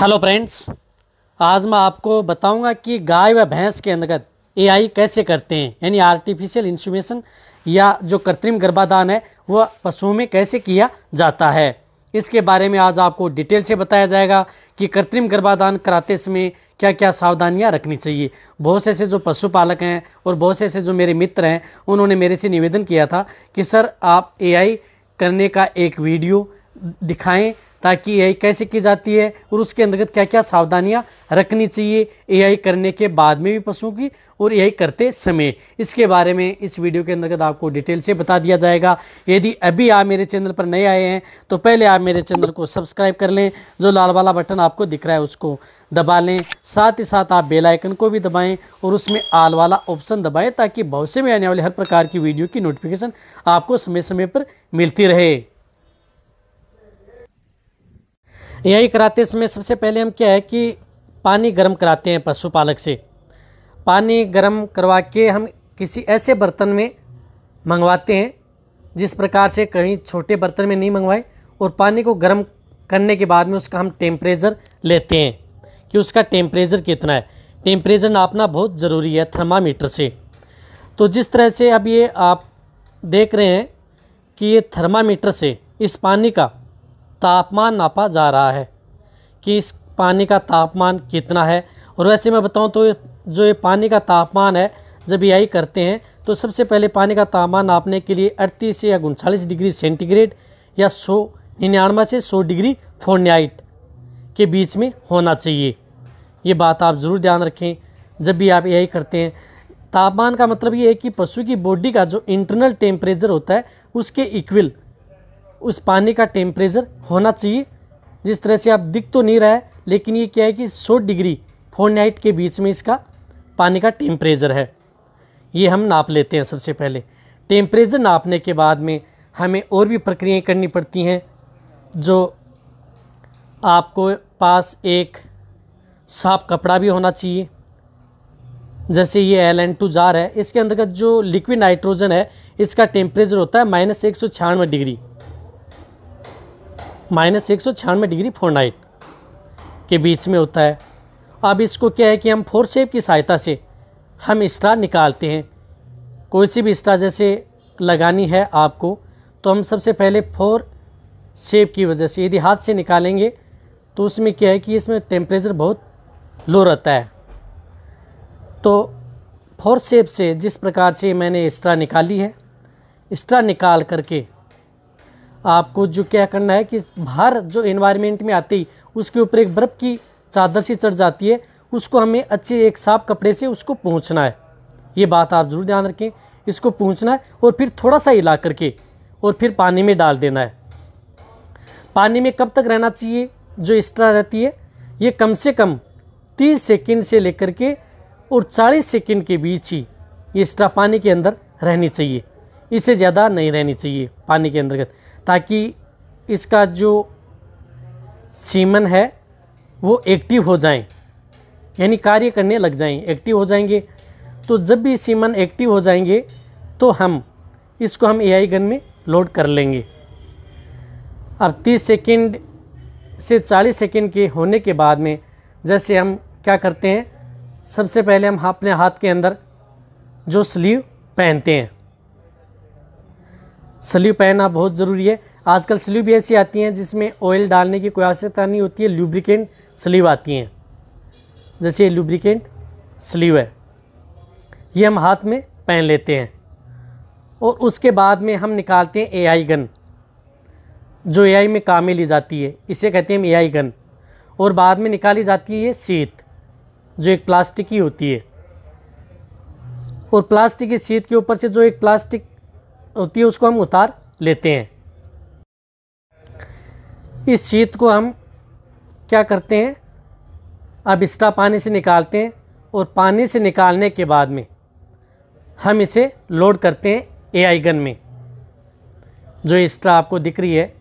hello friends आज मैं आपको बताऊंगा कि गाय व भैंस के अंतर्गत एआई कैसे करते हैं यानी आर्टिफिशियल इंसुमेशन या जो कृत्रिम गर्भाधान है वह पशुओं में कैसे किया जाता है इसके बारे में आज आपको डिटेल से बताया जाएगा कि कृत्रिम गर्भाधान कराते समय क्या क्या सावधानियां रखनी चाहिए बहुत से ऐसे जो पशुपालक हैं और बहुत से ऐसे जो मेरे मित्र हैं उन्होंने मेरे से निवेदन किया था कि सर आप एआई करने का एक वीडियो दिखाएं ताकि ए कैसे की जाती है और उसके अंतर्गत क्या क्या सावधानियां रखनी चाहिए एआई करने के बाद में भी पशुओं की और ए करते समय इसके बारे में इस वीडियो के अंतर्गत आपको डिटेल से बता दिया जाएगा यदि अभी आप मेरे चैनल पर नए आए हैं तो पहले आप मेरे चैनल को सब्सक्राइब कर लें जो लाल वाला बटन आपको दिख रहा है उसको दबा लें साथ ही साथ आप बेलाइकन को भी दबाएँ और उसमें आल वाला ऑप्शन दबाएँ ताकि भविष्य में आने वाले हर प्रकार की वीडियो की नोटिफिकेशन आपको समय समय पर मिलती रहे यही कराते समय सबसे पहले हम क्या है कि पानी गर्म कराते हैं पशुपालक से पानी गर्म करवा के हम किसी ऐसे बर्तन में मंगवाते हैं जिस प्रकार से कहीं छोटे बर्तन में नहीं मंगवाए और पानी को गर्म करने के बाद में उसका हम टेम्परेचर लेते हैं कि उसका टेम्परेचर कितना है टेम्परेचर नापना बहुत ज़रूरी है थर्मामीटर से तो जिस तरह से अब ये आप देख रहे हैं कि ये थर्मामीटर से इस पानी का तापमान नापा जा रहा है कि इस पानी का तापमान कितना है और वैसे मैं बताऊं तो जो ये पानी का तापमान है जब यही करते हैं तो सबसे पहले पानी का तापमान नापने के लिए अड़तीस या उनचालीस डिग्री सेंटीग्रेड या सौ निन्यानवे से सौ डिग्री फोर्नियाइट के बीच में होना चाहिए ये बात आप ज़रूर ध्यान रखें जब भी आप यही करते हैं तापमान का मतलब ये है कि पशु की बॉडी का जो इंटरनल टेम्परेचर होता है उसके इक्वल उस पानी का टेम्परेचर होना चाहिए जिस तरह से आप दिख तो नहीं रहा है लेकिन ये क्या है कि 100 डिग्री फोरनाइट के बीच में इसका पानी का टेम्परेचर है ये हम नाप लेते हैं सबसे पहले टेम्परेचर नापने के बाद में हमें और भी प्रक्रियाएं करनी पड़ती हैं जो आपको पास एक साफ कपड़ा भी होना चाहिए जैसे ये एल एन टू जार है इसके अंतर्गत जो लिक्विड नाइट्रोजन है इसका टेम्परेचर होता है माइनस एक सौ छियानवे डिग्री माइनस एक सौ छियानवे डिग्री फोरनाइट के बीच में होता है अब इसको क्या है कि हम फोर शेप की सहायता से हम स्टार निकालते हैं कोई सी भी स्टार जैसे लगानी है आपको तो हम सबसे पहले फोर शेप की वजह से यदि हाथ से निकालेंगे तो उसमें क्या है कि इसमें टेम्परेचर बहुत लो रहता है तो फोर शेप से जिस प्रकार से मैंने स्ट्रा निकाली है स्ट्रा निकाल करके आपको जो क्या करना है कि बाहर जो इन्वायरमेंट में आती उसके ऊपर एक बर्फ़ की चादर सी चढ़ जाती है उसको हमें अच्छे एक साफ कपड़े से उसको पहुँचना है ये बात आप ज़रूर ध्यान रखें इसको पहुँचना है और फिर थोड़ा सा हिला करके और फिर पानी में डाल देना है पानी में कब तक रहना चाहिए जो इस तरह रहती है ये कम से कम 30 सेकंड से लेकर के और 40 सेकंड के बीच ही ये इस तरह पानी के अंदर रहनी चाहिए इससे ज़्यादा नहीं रहनी चाहिए पानी के अंतर्गत ताकि इसका जो सीमन है वो एक्टिव हो जाए यानी कार्य करने लग जाएं एक्टिव हो जाएंगे तो जब भी सीमन एक्टिव हो जाएंगे तो हम इसको हम ए गन में लोड कर लेंगे अब 30 सेकंड से 40 सेकंड के होने के बाद में जैसे हम क्या करते हैं सबसे पहले हम अपने हाथ के अंदर जो स्लीव पहनते हैं स्लीव पहनना बहुत ज़रूरी है आजकल भी ऐसी आती हैं जिसमें ऑयल डालने की कोई आवश्यकता नहीं होती है लुब्रिकेंट स्लीव आती हैं जैसे ये लुब्रिकेंट स्लीव है ये हम हाथ में पहन लेते हैं और उसके बाद में हम निकालते हैं एआई गन जो एआई में काम में ली जाती है इसे कहते हैं एआई गन और बाद में निकाली जाती है ये सीत जो एक प्लास्टिक की होती है और प्लास्टिक की सीत के ऊपर से जो एक प्लास्टिक होती है उसको हम उतार लेते हैं इस शीत को हम क्या करते हैं अब एक्स्ट्रा पानी से निकालते हैं और पानी से निकालने के बाद में हम इसे लोड करते हैं ए आई गन में जो एक्स्ट्रा आपको दिख रही है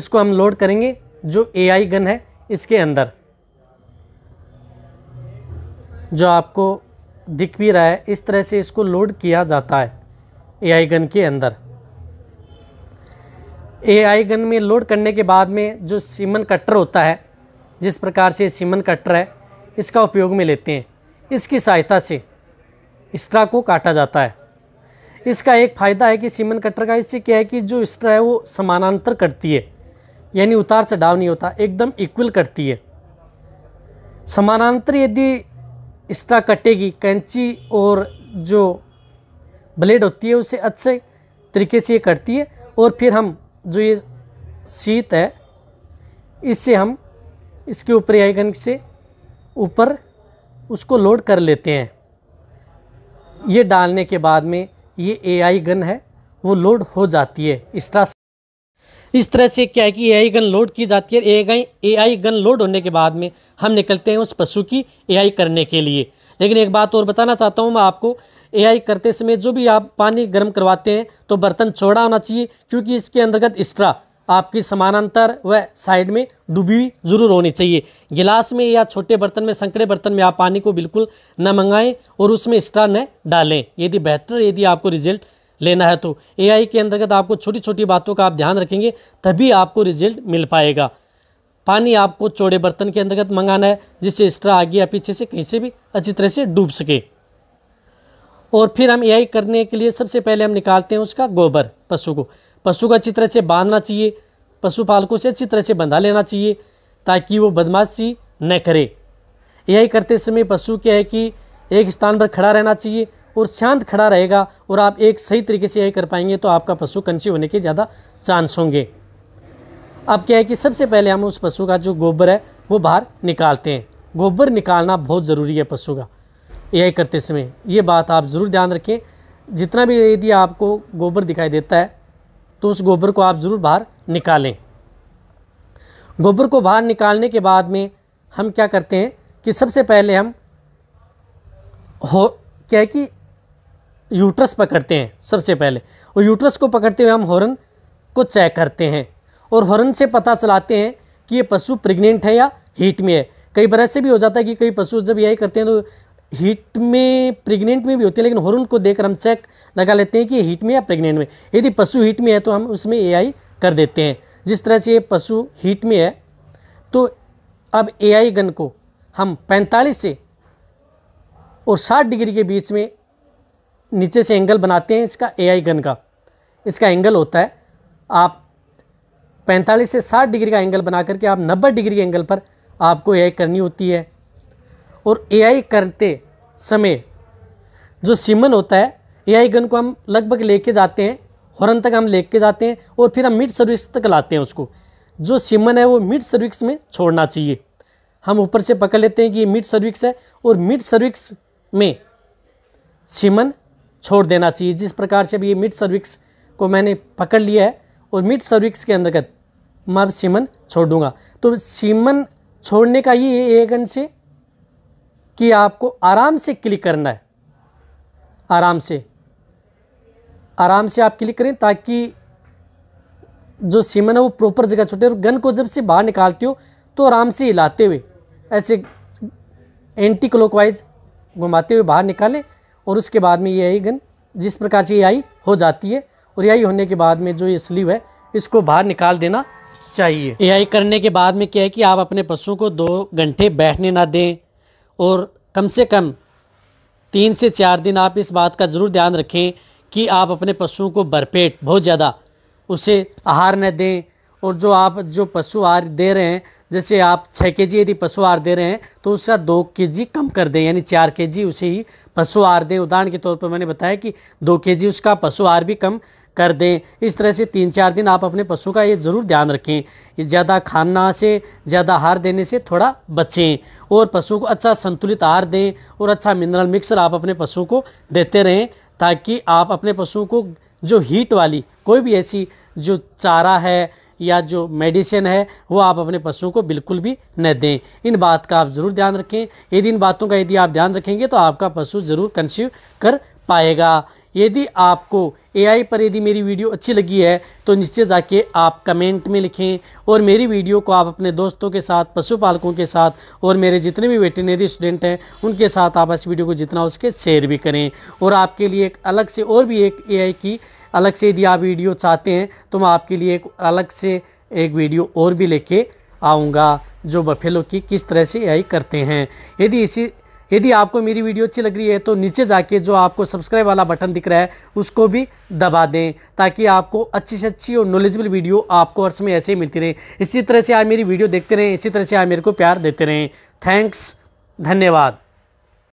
इसको हम लोड करेंगे जो ए आई गन है इसके अंदर जो आपको दिख भी रहा है इस तरह से इसको लोड किया जाता है ए आई गन के अंदर ए आई गन में लोड करने के बाद में जो सीमन कटर होता है जिस प्रकार से सीमन कटर है इसका उपयोग में लेते हैं इसकी सहायता से स्ट्रा को काटा जाता है इसका एक फ़ायदा है कि सीमन कटर का इससे क्या है कि जो स्ट्रा है वो समानांतर करती है यानी उतार चढ़ाव नहीं होता एकदम इक्वल करती है समानांतर यदि स्ट्रा कटेगी कैंची और जो ब्लेड होती है उसे अच्छे तरीके से ये करती है और फिर हम जो ये सीत है इससे हम इसके ऊपर आइकन से ऊपर उसको लोड कर लेते हैं ये डालने के बाद में ये एआई गन है वो लोड हो जाती है इस तरह से इस तरह से क्या है कि एआई गन लोड की जाती है एआई एआई गन लोड होने के बाद में हम निकलते हैं उस पशु की एआई करने के लिए लेकिन एक बात और बताना चाहता हूँ मैं आपको एआई करते समय जो भी आप पानी गर्म करवाते हैं तो बर्तन चौड़ा होना चाहिए क्योंकि इसके अंतर्गत स्ट्रा आपकी समानांतर व साइड में डूबी जरूर होनी चाहिए गिलास में या छोटे बर्तन में संकड़े बर्तन में आप पानी को बिल्कुल न मंगाएं और उसमें स्ट्रा न डालें यदि बेहतर यदि आपको रिजल्ट लेना है तो एआई के अंतर्गत आपको छोटी छोटी बातों का आप ध्यान रखेंगे तभी आपको रिजल्ट मिल पाएगा पानी आपको चौड़े बर्तन के अंतर्गत मंगाना है जिससे एक्स्ट्रा आगे या पीछे से कहीं से भी अच्छी तरह से डूब सके और फिर हम यही करने के लिए सबसे पहले हम निकालते हैं उसका गोबर पशु को पशु को अच्छी तरह से बांधना चाहिए पशुपालकों से अच्छी तरह से बंधा लेना चाहिए ताकि वो बदमाशी न करे यही करते समय पशु क्या है कि एक स्थान पर खड़ा रहना चाहिए और शांत खड़ा रहेगा और आप एक सही तरीके से यही कर पाएंगे तो आपका पशु कंची होने के ज़्यादा चांस होंगे अब क्या है कि सबसे पहले हम उस पशु का जो गोबर है वो बाहर निकालते हैं गोबर निकालना बहुत ज़रूरी है पशु का एआई करते समय ये बात आप ज़रूर ध्यान रखें जितना भी यदि आपको गोबर दिखाई देता है तो उस गोबर को आप ज़रूर बाहर निकालें गोबर को बाहर निकालने के बाद में हम क्या करते हैं कि सबसे पहले हम हो क्या है कि यूट्रस पकड़ते हैं सबसे पहले और यूट्रस को पकड़ते हुए हम हॉर्न को चेक करते हैं और हॉर्न से पता चलाते हैं कि ये पशु प्रेग्नेंट है या हीट में है कई बार ऐसे भी हो जाता है कि कई पशु जब यही करते हैं तो हीट में प्रेग्नेंट में भी होती है लेकिन हॉर्मोन को देखकर हम चेक लगा लेते हैं कि हीट में या प्रेग्नेंट में यदि पशु हीट में है तो हम उसमें एआई कर देते हैं जिस तरह से ये पशु हीट में है तो अब एआई गन को हम 45 से और 60 डिग्री के बीच में नीचे से एंगल बनाते हैं इसका एआई गन का इसका एंगल होता है आप 45 से 60 डिग्री का एंगल बना करके आप 90 डिग्री एंगल पर आपको एआई करनी होती है और एआई करते समय जो सीमन होता है एआई गन को हम लगभग लेके जाते हैं हॉर्न तक हम लेके जाते हैं और फिर हम मिड सर्विस तक लाते हैं उसको जो सीमन है वो मिड सर्विक्स में छोड़ना चाहिए हम ऊपर से पकड़ लेते हैं कि ये मिड सर्विक्स है और मिड सर्विक्स में सीमन छोड़ देना चाहिए जिस प्रकार से अब ये मिड सर्विक्स को मैंने पकड़ लिया है और मिड सर्विक्स के अंतर्गत मैं अब सीमन छोड़ दूंगा तो सीमन छोड़ने का ये एगन से कि आपको आराम से क्लिक करना है आराम से आराम से आप क्लिक करें ताकि जो सीमन है वो प्रॉपर जगह छूटे और गन को जब से बाहर निकालते हो तो आराम से हिलाते हुए ऐसे एंटी क्लॉकवाइज घुमाते हुए बाहर निकालें और उसके बाद में ये आई गन जिस प्रकार से ये आई हो जाती है और यही होने के बाद में जो ये स्लीव है इसको बाहर निकाल देना चाहिए ए करने के बाद में क्या है कि आप अपने पशुओं को दो घंटे बैठने ना दें और कम से कम तीन से चार दिन आप इस बात का ज़रूर ध्यान रखें कि आप अपने पशुओं को भरपेट बहुत ज़्यादा उसे आहार न दें और जो आप जो पशु आहार दे रहे हैं जैसे आप छः के जी यदि पशु आहार दे रहे हैं तो उसका दो के जी कम कर दें यानी चार के जी उसे ही पशु आहार दें उदाहरण के तौर पर मैंने बताया कि दो के जी उसका पशु आहार भी कम कर दें इस तरह से तीन चार दिन आप अपने पशु का ये ज़रूर ध्यान रखें ज़्यादा खाना से ज़्यादा आहार देने से थोड़ा बचें और पशु को अच्छा संतुलित आहार दें और अच्छा मिनरल मिक्सर आप अपने पशु को देते रहें ताकि आप अपने पशु को जो हीट वाली कोई भी ऐसी जो चारा है या जो मेडिसिन है वो आप अपने पशुओं को बिल्कुल भी न दें इन बात का आप ज़रूर ध्यान रखें यदि इन बातों का यदि आप ध्यान रखेंगे तो आपका पशु ज़रूर कंसीव कर पाएगा यदि आपको एआई पर यदि मेरी वीडियो अच्छी लगी है तो नीचे जाके आप कमेंट में लिखें और मेरी वीडियो को आप अपने दोस्तों के साथ पशुपालकों के साथ और मेरे जितने भी वेटनरी स्टूडेंट हैं उनके साथ आप इस वीडियो को जितना हो शेयर भी करें और आपके लिए एक अलग से और भी एक ए की अलग से यदि आप वीडियो चाहते हैं तो मैं आपके लिए एक अलग से एक वीडियो और भी लेके आऊँगा जो बफेलो की किस तरह से ए करते हैं यदि इसी यदि आपको मेरी वीडियो अच्छी लग रही है तो नीचे जाके जो आपको सब्सक्राइब वाला बटन दिख रहा है उसको भी दबा दें ताकि आपको अच्छी से अच्छी और नॉलेजेबल वीडियो आपको हर समय ऐसे ही मिलती रहे इसी तरह से आप मेरी वीडियो देखते रहें इसी तरह से आप मेरे को प्यार देते रहें थैंक्स धन्यवाद